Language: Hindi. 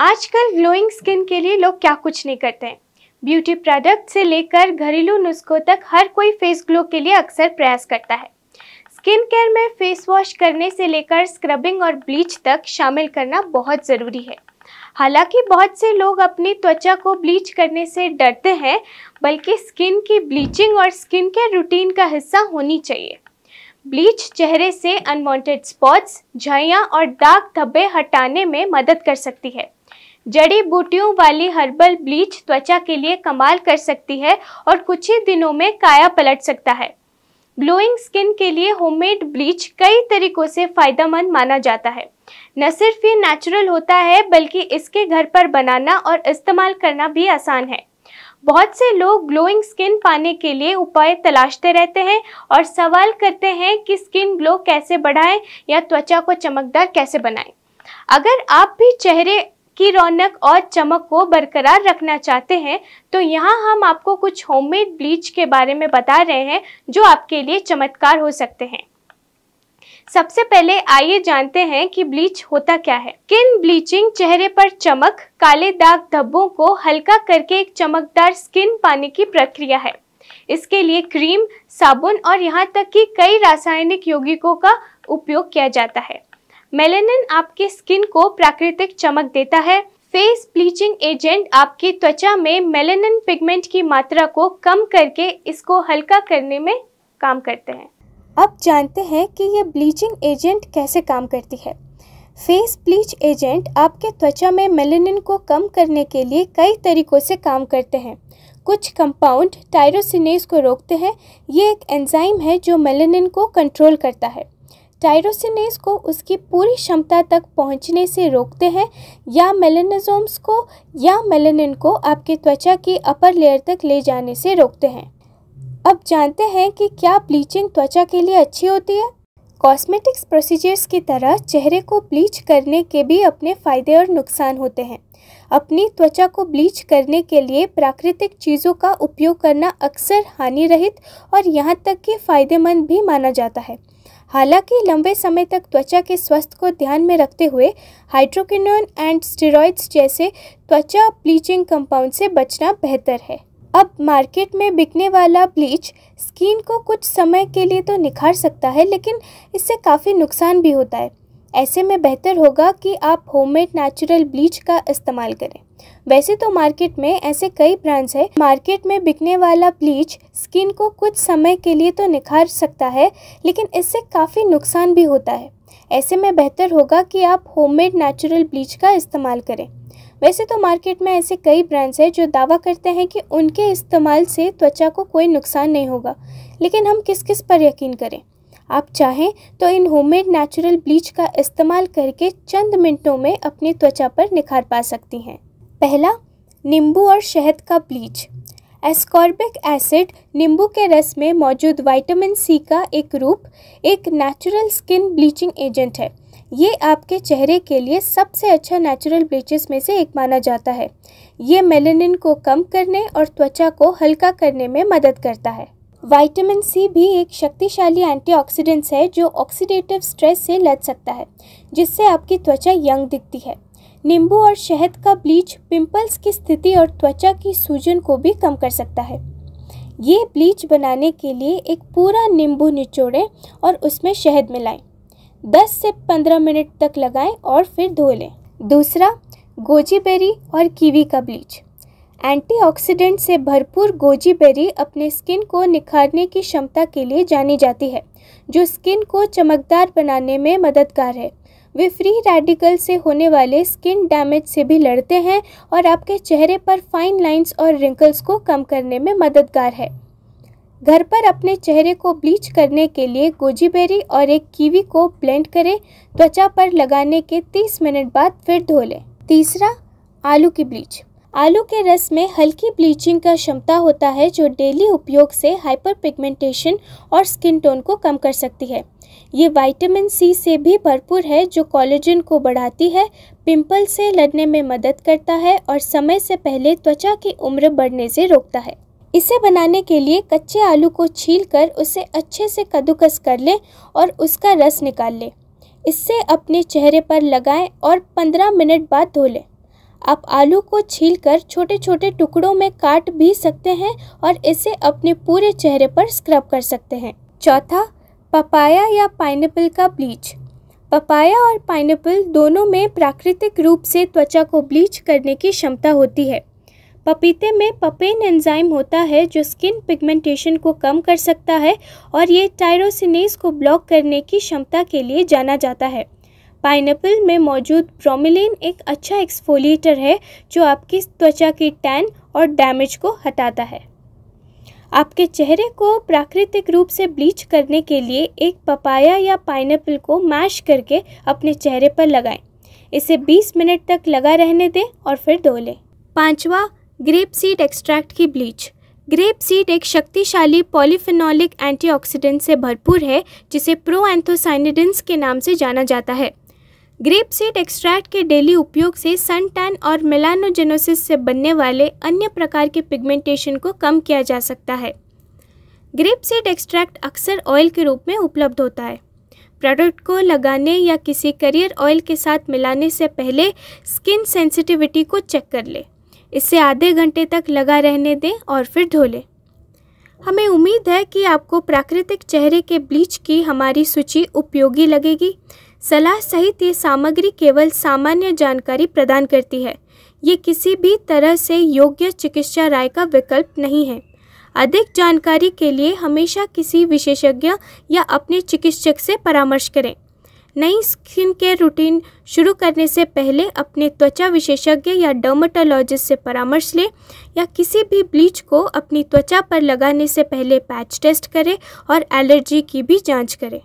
आजकल ग्लोइंग स्किन के लिए लोग क्या कुछ नहीं करते हैं ब्यूटी प्रोडक्ट से लेकर घरेलू नुस्खों तक हर कोई फेस ग्लो के लिए अक्सर प्रयास करता है स्किन केयर में फेस वॉश करने से लेकर स्क्रबिंग और ब्लीच तक शामिल करना बहुत ज़रूरी है हालांकि बहुत से लोग अपनी त्वचा को ब्लीच करने से डरते हैं बल्कि स्किन की ब्लीचिंग और स्किन केयर रूटीन का हिस्सा होनी चाहिए ब्लीच चेहरे से अनवांटेड स्पॉट्स झाइयाँ और दाग धब्बे हटाने में मदद कर सकती है जड़ी बूटियों वाली हर्बल ब्लीच त्वचा के लिए कमाल कर सकती है और कुछ ही दिनों में काया पलट सकता है ग्लोइंग स्किन के लिए होममेड ब्लीच कई तरीकों से फ़ायदेमंद माना जाता है न सिर्फ ये नेचुरल होता है बल्कि इसके घर पर बनाना और इस्तेमाल करना भी आसान है बहुत से लोग ग्लोइंग स्किन पाने के लिए उपाय तलाशते रहते हैं और सवाल करते हैं कि स्किन ग्लो कैसे बढ़ाएं या त्वचा को चमकदार कैसे बनाएं अगर आप भी चेहरे की रौनक और चमक को बरकरार रखना चाहते हैं तो यहाँ हम आपको कुछ होममेड ब्लीच के बारे में बता रहे हैं जो आपके लिए चमत्कार हो सकते हैं सबसे पहले आइए जानते हैं कि ब्लीच होता क्या है किन ब्लीचिंग चेहरे पर चमक काले दाग धब्बों को हल्का करके एक चमकदार स्किन पाने की प्रक्रिया है इसके लिए क्रीम साबुन और यहाँ तक कि कई रासायनिक यौगिकों का उपयोग किया जाता है मेलेनिन आपके स्किन को प्राकृतिक चमक देता है फेस ब्लीचिंग एजेंट आपकी त्वचा में मेलेनिन पिगमेंट की मात्रा को कम करके इसको हल्का करने में काम करते हैं अब जानते हैं कि ये ब्लीचिंग एजेंट कैसे काम करती है फेस ब्लीच एजेंट आपके त्वचा में मेलेनिन को कम करने के लिए कई तरीकों से काम करते हैं कुछ कंपाउंड टायरोसिनेस को रोकते हैं ये एक एंजाइम है जो मेलेनिन को कंट्रोल करता है टायरोसिनेस को उसकी पूरी क्षमता तक पहुंचने से रोकते हैं या मेलेनाजोम्स को या मेलेनिन को आपके त्वचा की अपर लेयर तक ले जाने से रोकते हैं अब जानते हैं कि क्या ब्लीचिंग त्वचा के लिए अच्छी होती है कॉस्मेटिक्स प्रोसीजर्स की तरह चेहरे को ब्लीच करने के भी अपने फ़ायदे और नुकसान होते हैं अपनी त्वचा को ब्लीच करने के लिए प्राकृतिक चीज़ों का उपयोग करना अक्सर हानि रहित और यहाँ तक कि फ़ायदेमंद भी माना जाता है हालांकि लंबे समय तक त्वचा के स्वास्थ्य को ध्यान में रखते हुए हाइड्रोकिनोन एंड स्टेरॉइड्स जैसे त्वचा ब्लीचिंग कंपाउंड से बचना बेहतर है अब मार्केट में बिकने वाला ब्लीच स्किन को कुछ समय के लिए तो निखार सकता है लेकिन इससे काफ़ी नुकसान भी होता है ऐसे में बेहतर होगा कि आप होममेड नेचुरल ब्लीच का इस्तेमाल करें वैसे तो मार्केट में ऐसे कई ब्रांड्स हैं मार्केट में बिकने वाला ब्लीच स्किन को कुछ समय के लिए तो निखार सकता है लेकिन इससे काफ़ी नुकसान भी होता है ऐसे में बेहतर होगा कि आप होममेड नेचुरल ब्लीच का इस्तेमाल करें वैसे तो मार्केट में ऐसे कई ब्रांड्स हैं जो दावा करते हैं कि उनके इस्तेमाल से त्वचा को कोई नुकसान नहीं होगा लेकिन हम किस किस पर यकीन करें आप चाहें तो इन होममेड नेचुरल ब्लीच का इस्तेमाल करके चंद मिनटों में अपनी त्वचा पर निखार पा सकती हैं पहला नींबू और शहद का ब्लीच एस्कॉर्बिक एसिड नींबू के रस में मौजूद विटामिन सी का एक रूप एक नेचुरल स्किन ब्लीचिंग एजेंट है ये आपके चेहरे के लिए सबसे अच्छा नेचुरल ब्लीचेस में से एक माना जाता है ये मेलेनिन को कम करने और त्वचा को हल्का करने में मदद करता है वाइटामिन सी भी एक शक्तिशाली एंटीऑक्सीडेंट्स है जो ऑक्सीडेटिव स्ट्रेस से लड़ सकता है जिससे आपकी त्वचा यंग दिखती है नींबू और शहद का ब्लीच पिंपल्स की स्थिति और त्वचा की सूजन को भी कम कर सकता है ये ब्लीच बनाने के लिए एक पूरा नींबू निचोड़ें और उसमें शहद मिलाएं 10 से 15 मिनट तक लगाएं और फिर धो लें दूसरा गोजी बेरी और कीवी का ब्लीच एंटीऑक्सीडेंट से भरपूर गोजी बेरी अपने स्किन को निखारने की क्षमता के लिए जानी जाती है जो स्किन को चमकदार बनाने में मददगार है वे फ्री रेडिकल से होने वाले स्किन डैमेज से भी लड़ते हैं और आपके चेहरे पर फाइन लाइंस और रिंकल्स को कम करने में मददगार है घर पर अपने चेहरे को ब्लीच करने के लिए गोजी बेरी और एक कीवी को ब्लेंड करें त्वचा पर लगाने के 30 मिनट बाद फिर धो लें तीसरा आलू की ब्लीच आलू के रस में हल्की ब्लीचिंग का क्षमता होता है जो डेली उपयोग से हाइपर पिगमेंटेशन और स्किन टोन को कम कर सकती है ये विटामिन सी से भी भरपूर है जो कोलेजन को बढ़ाती है पिंपल से लड़ने में मदद करता है और समय से पहले त्वचा की उम्र बढ़ने से रोकता है इसे बनाने के लिए कच्चे आलू को छील कर उसे अच्छे से कद्दूकस कर लें और उसका रस निकाल लें इससे अपने चेहरे पर लगाएं और 15 मिनट बाद धो लें आप आलू को छीलकर छोटे छोटे टुकड़ों में काट भी सकते हैं और इसे अपने पूरे चेहरे पर स्क्रब कर सकते हैं चौथा पपाया या पाइनएप्पल का ब्लीच पपाया और पाइनएप्पल दोनों में प्राकृतिक रूप से त्वचा को ब्लीच करने की क्षमता होती है पपीते में पपेन एंजाइम होता है जो स्किन पिगमेंटेशन को कम कर सकता है और ये टायरोसिनेस को ब्लॉक करने की क्षमता के लिए जाना जाता है पाइनएप्पल में मौजूद ब्रोमिलिन एक अच्छा एक्सफोलिएटर है जो आपकी त्वचा की टैन और डैमेज को हटाता है आपके चेहरे को प्राकृतिक रूप से ब्लीच करने के लिए एक पपाया या पाइनएप्पल को मैश करके अपने चेहरे पर लगाएं इसे 20 मिनट तक लगा रहने दें और फिर धो लें पाँचवा ग्रेप सीड एक्सट्रैक्ट की ब्लीच ग्रेप सीड एक शक्तिशाली पॉलीफिनॉलिक एंटीऑक्सीडेंट से भरपूर है जिसे प्रो एंथोसाइनिडेंस के नाम से जाना जाता है ग्रेप सीड एक्सट्रैक्ट के डेली उपयोग से सन टैन और मेलानोजेनोसिस से बनने वाले अन्य प्रकार के पिगमेंटेशन को कम किया जा सकता है ग्रेप सीड एक्सट्रैक्ट अक्सर ऑयल के रूप में उपलब्ध होता है प्रोडक्ट को लगाने या किसी करियर ऑयल के साथ मिलाने से पहले स्किन सेंसिटिविटी को चेक कर लें इसे आधे घंटे तक लगा रहने दें और फिर धो लें हमें उम्मीद है कि आपको प्राकृतिक चेहरे के ब्लीच की हमारी सूची उपयोगी लगेगी सलाह सहित ये सामग्री केवल सामान्य जानकारी प्रदान करती है ये किसी भी तरह से योग्य चिकित्सा राय का विकल्प नहीं है अधिक जानकारी के लिए हमेशा किसी विशेषज्ञ या अपने चिकित्सक से परामर्श करें नई स्किन केयर रूटीन शुरू करने से पहले अपने त्वचा विशेषज्ञ या डर्माटोलॉजिस्ट से परामर्श लें या किसी भी ब्लीच को अपनी त्वचा पर लगाने से पहले पैच टेस्ट करें और एलर्जी की भी जांच करें